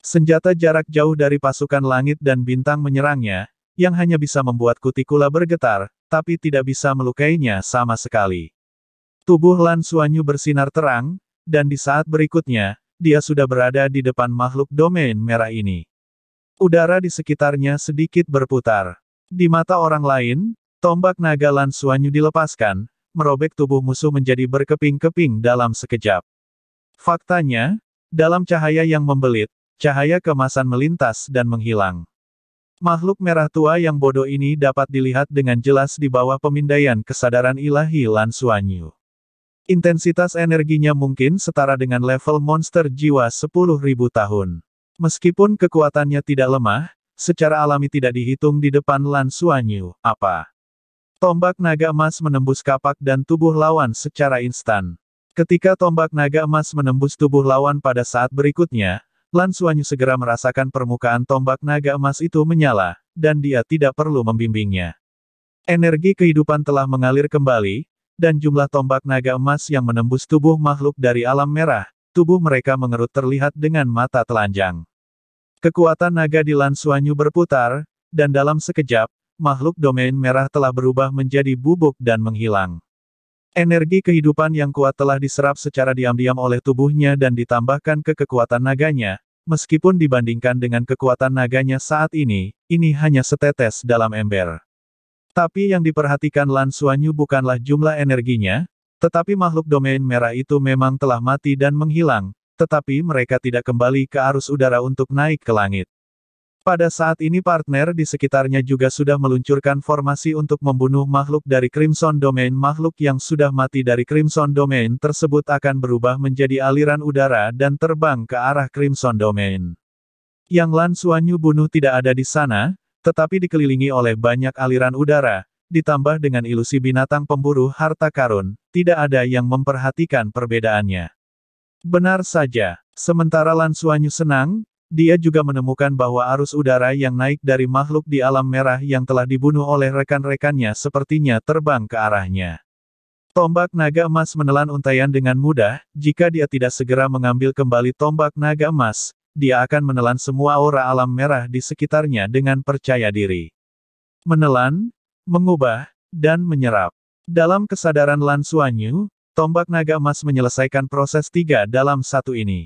Senjata jarak jauh dari pasukan langit dan bintang menyerangnya, yang hanya bisa membuat kutikula bergetar, tapi tidak bisa melukainya sama sekali. Tubuh Lan Suanyu bersinar terang, dan di saat berikutnya, dia sudah berada di depan makhluk domain merah ini. Udara di sekitarnya sedikit berputar. Di mata orang lain, Tombak naga Lan Suanyu dilepaskan, merobek tubuh musuh menjadi berkeping-keping dalam sekejap. Faktanya, dalam cahaya yang membelit, cahaya kemasan melintas dan menghilang. Makhluk merah tua yang bodoh ini dapat dilihat dengan jelas di bawah pemindaian kesadaran ilahi Lan Suanyu. Intensitas energinya mungkin setara dengan level monster jiwa 10.000 tahun. Meskipun kekuatannya tidak lemah, secara alami tidak dihitung di depan Lan Suanyu, apa Tombak naga emas menembus kapak dan tubuh lawan secara instan. Ketika tombak naga emas menembus tubuh lawan pada saat berikutnya, Lan Suanyu segera merasakan permukaan tombak naga emas itu menyala, dan dia tidak perlu membimbingnya. Energi kehidupan telah mengalir kembali, dan jumlah tombak naga emas yang menembus tubuh makhluk dari alam merah, tubuh mereka mengerut terlihat dengan mata telanjang. Kekuatan naga di Lan Suanyu berputar, dan dalam sekejap, makhluk domain merah telah berubah menjadi bubuk dan menghilang. Energi kehidupan yang kuat telah diserap secara diam-diam oleh tubuhnya dan ditambahkan ke kekuatan naganya, meskipun dibandingkan dengan kekuatan naganya saat ini, ini hanya setetes dalam ember. Tapi yang diperhatikan Lan Suanyu bukanlah jumlah energinya, tetapi makhluk domain merah itu memang telah mati dan menghilang, tetapi mereka tidak kembali ke arus udara untuk naik ke langit. Pada saat ini partner di sekitarnya juga sudah meluncurkan formasi untuk membunuh makhluk dari Crimson Domain. Makhluk yang sudah mati dari Crimson Domain tersebut akan berubah menjadi aliran udara dan terbang ke arah Crimson Domain. Yang Lan Suanyu bunuh tidak ada di sana, tetapi dikelilingi oleh banyak aliran udara, ditambah dengan ilusi binatang pemburu harta karun, tidak ada yang memperhatikan perbedaannya. Benar saja, sementara Lan Suanyu senang, dia juga menemukan bahwa arus udara yang naik dari makhluk di alam merah yang telah dibunuh oleh rekan-rekannya sepertinya terbang ke arahnya. Tombak naga emas menelan untayan dengan mudah, jika dia tidak segera mengambil kembali tombak naga emas, dia akan menelan semua aura alam merah di sekitarnya dengan percaya diri. Menelan, mengubah, dan menyerap. Dalam kesadaran Lan Suanyu, tombak naga emas menyelesaikan proses tiga dalam satu ini.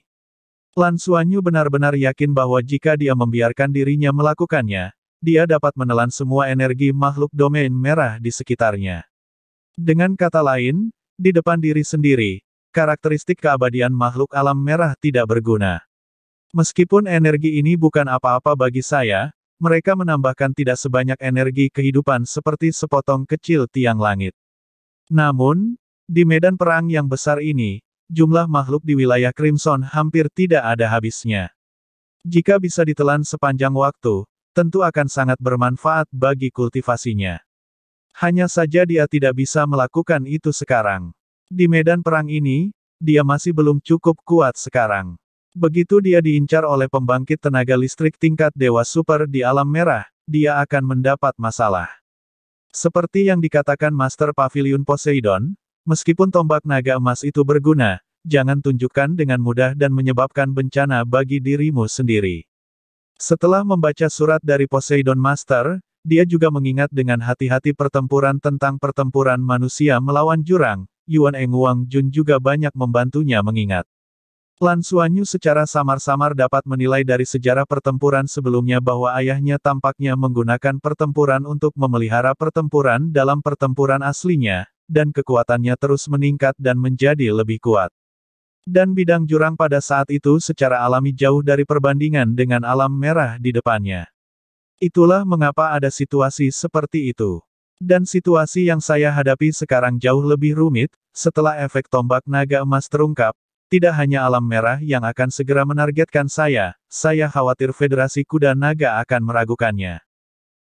Lan Suanyu benar-benar yakin bahwa jika dia membiarkan dirinya melakukannya, dia dapat menelan semua energi makhluk domain merah di sekitarnya. Dengan kata lain, di depan diri sendiri, karakteristik keabadian makhluk alam merah tidak berguna. Meskipun energi ini bukan apa-apa bagi saya, mereka menambahkan tidak sebanyak energi kehidupan seperti sepotong kecil tiang langit. Namun, di medan perang yang besar ini, jumlah makhluk di wilayah Crimson hampir tidak ada habisnya. Jika bisa ditelan sepanjang waktu, tentu akan sangat bermanfaat bagi kultivasinya. Hanya saja dia tidak bisa melakukan itu sekarang. Di medan perang ini, dia masih belum cukup kuat sekarang. Begitu dia diincar oleh pembangkit tenaga listrik tingkat Dewa Super di Alam Merah, dia akan mendapat masalah. Seperti yang dikatakan Master Pavilion Poseidon, Meskipun tombak naga emas itu berguna, jangan tunjukkan dengan mudah dan menyebabkan bencana bagi dirimu sendiri. Setelah membaca surat dari Poseidon Master, dia juga mengingat dengan hati-hati pertempuran tentang pertempuran manusia melawan jurang, Yuan Eng Wang Jun juga banyak membantunya mengingat. Lan Suanyu secara samar-samar dapat menilai dari sejarah pertempuran sebelumnya bahwa ayahnya tampaknya menggunakan pertempuran untuk memelihara pertempuran dalam pertempuran aslinya, dan kekuatannya terus meningkat dan menjadi lebih kuat. Dan bidang jurang pada saat itu secara alami jauh dari perbandingan dengan alam merah di depannya. Itulah mengapa ada situasi seperti itu. Dan situasi yang saya hadapi sekarang jauh lebih rumit, setelah efek tombak naga emas terungkap, tidak hanya alam merah yang akan segera menargetkan saya, saya khawatir Federasi Kuda Naga akan meragukannya.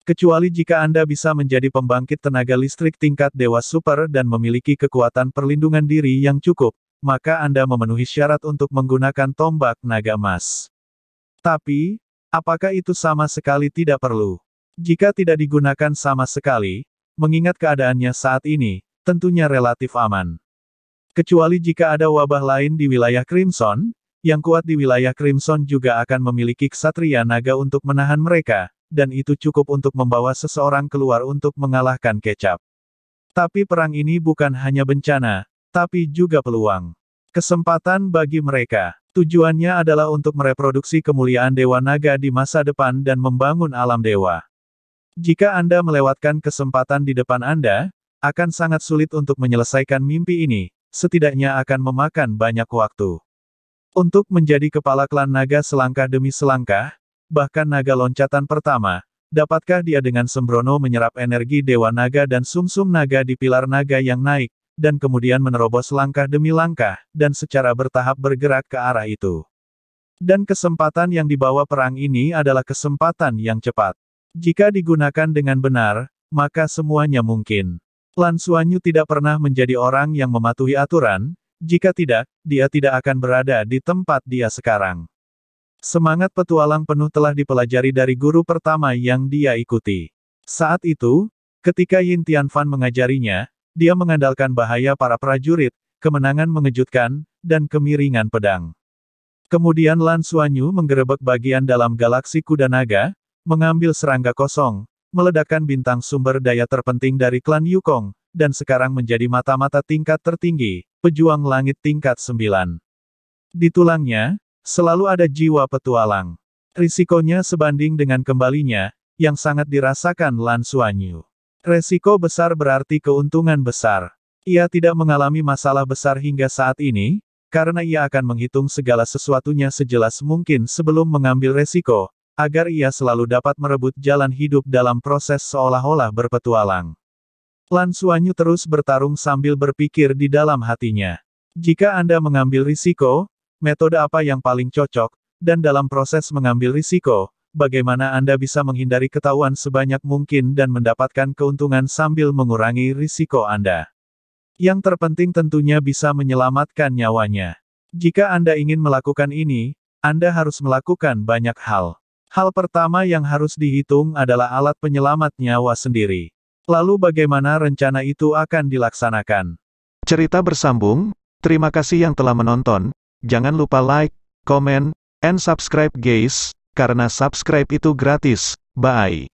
Kecuali jika Anda bisa menjadi pembangkit tenaga listrik tingkat dewa super dan memiliki kekuatan perlindungan diri yang cukup, maka Anda memenuhi syarat untuk menggunakan tombak naga emas. Tapi, apakah itu sama sekali tidak perlu? Jika tidak digunakan sama sekali, mengingat keadaannya saat ini, tentunya relatif aman. Kecuali jika ada wabah lain di wilayah Crimson, yang kuat di wilayah Crimson juga akan memiliki ksatria naga untuk menahan mereka, dan itu cukup untuk membawa seseorang keluar untuk mengalahkan kecap. Tapi perang ini bukan hanya bencana, tapi juga peluang. Kesempatan bagi mereka. Tujuannya adalah untuk mereproduksi kemuliaan Dewa Naga di masa depan dan membangun alam dewa. Jika Anda melewatkan kesempatan di depan Anda, akan sangat sulit untuk menyelesaikan mimpi ini, setidaknya akan memakan banyak waktu. Untuk menjadi kepala klan naga selangkah demi selangkah, bahkan naga loncatan pertama, dapatkah dia dengan sembrono menyerap energi Dewa Naga dan sumsum -sum naga di pilar naga yang naik, dan kemudian menerobos langkah demi langkah, dan secara bertahap bergerak ke arah itu. Dan kesempatan yang dibawa perang ini adalah kesempatan yang cepat. Jika digunakan dengan benar, maka semuanya mungkin. Lan Suanyu tidak pernah menjadi orang yang mematuhi aturan, jika tidak, dia tidak akan berada di tempat dia sekarang. Semangat petualang penuh telah dipelajari dari guru pertama yang dia ikuti. Saat itu, ketika Yin Fan mengajarinya, dia mengandalkan bahaya para prajurit, kemenangan mengejutkan, dan kemiringan pedang. Kemudian Lan Suanyu menggerebek bagian dalam galaksi kuda naga, mengambil serangga kosong, meledakkan bintang sumber daya terpenting dari klan Yukong, dan sekarang menjadi mata-mata tingkat tertinggi, pejuang langit tingkat sembilan. Di tulangnya, Selalu ada jiwa petualang. Risikonya sebanding dengan kembalinya, yang sangat dirasakan Lan Suanyu. Resiko besar berarti keuntungan besar. Ia tidak mengalami masalah besar hingga saat ini, karena ia akan menghitung segala sesuatunya sejelas mungkin sebelum mengambil resiko, agar ia selalu dapat merebut jalan hidup dalam proses seolah-olah berpetualang. Lan Suanyu terus bertarung sambil berpikir di dalam hatinya. Jika Anda mengambil risiko, metode apa yang paling cocok, dan dalam proses mengambil risiko, bagaimana Anda bisa menghindari ketahuan sebanyak mungkin dan mendapatkan keuntungan sambil mengurangi risiko Anda. Yang terpenting tentunya bisa menyelamatkan nyawanya. Jika Anda ingin melakukan ini, Anda harus melakukan banyak hal. Hal pertama yang harus dihitung adalah alat penyelamat nyawa sendiri. Lalu bagaimana rencana itu akan dilaksanakan? Cerita bersambung, terima kasih yang telah menonton, Jangan lupa like, comment, and subscribe guys, karena subscribe itu gratis. Bye.